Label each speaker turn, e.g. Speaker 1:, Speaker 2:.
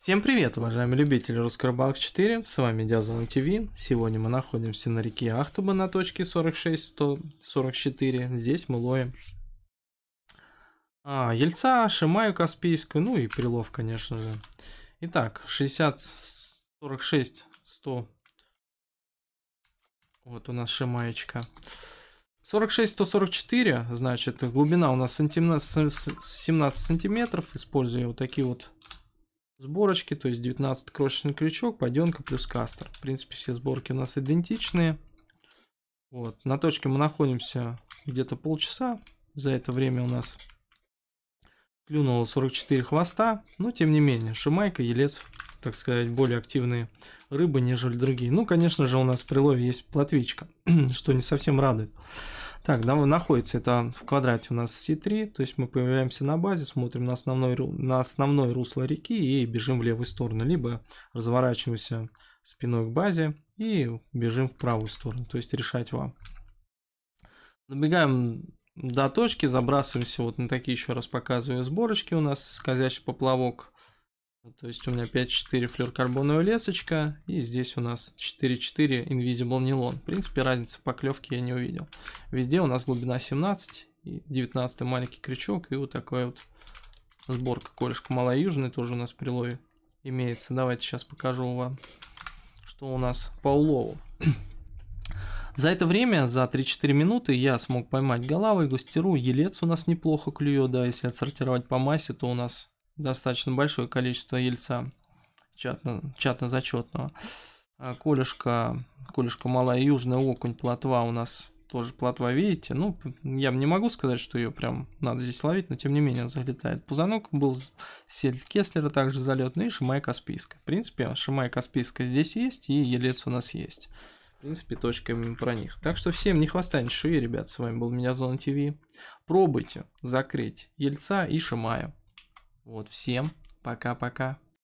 Speaker 1: Всем привет, уважаемые любители Русскорыбалок 4, с вами Дязон ТВ. Сегодня мы находимся на реке Ахтуба на точке 46-144. Здесь мы ловим а, ельца, шимаю каспийскую, ну и прилов, конечно же. Итак, 60-46-100. Вот у нас шимаечка. 46-144, значит, глубина у нас 17 сантиметров. Используя вот такие вот сборочки, то есть 19 крошечный крючок, паденка плюс кастер. В принципе, все сборки у нас идентичные. Вот. На точке мы находимся где-то полчаса. За это время у нас клюнуло 44 хвоста. Но, тем не менее, шимайка, елец, так сказать, более активные рыбы, нежели другие. Ну, конечно же, у нас в прилове есть платвичка, что не совсем радует. Так, да, находится это в квадрате у нас C3, то есть мы появляемся на базе, смотрим на, основной, на основной русло реки и бежим в левую сторону, либо разворачиваемся спиной к базе и бежим в правую сторону, то есть решать вам. Набегаем до точки, забрасываемся вот на такие, еще раз показываю, сборочки у нас, скользящий поплавок, ну, то есть у меня 5-4 флюоркарбоновая лесочка, и здесь у нас 4-4 Invisible Nylon. В принципе, разницы по клевке я не увидел. Везде у нас глубина 17, 19 маленький крючок, и вот такая вот сборка колешка малоюжный тоже у нас при лове имеется. Давайте сейчас покажу вам, что у нас по улову. За это время, за 3-4 минуты, я смог поймать голавой, густеру, елец у нас неплохо клюет, да, если отсортировать по массе, то у нас достаточно большое количество ельца чатно-зачетного. А, колюшка, Колюшка малая южная окунь, плотва у нас тоже плотва, видите? Ну, я не могу сказать, что ее прям надо здесь ловить, но тем не менее залетает. Пузанок был сель Кеслера также залетный и Шимай Каспийская. В принципе, Шимай Каспийская здесь есть и Елец у нас есть. В принципе, точками про них. Так что всем не хвоста, ничего, ребят, с вами был Меня Зона ТВ. Пробуйте закрыть Ельца и Шимая. Вот всем пока-пока.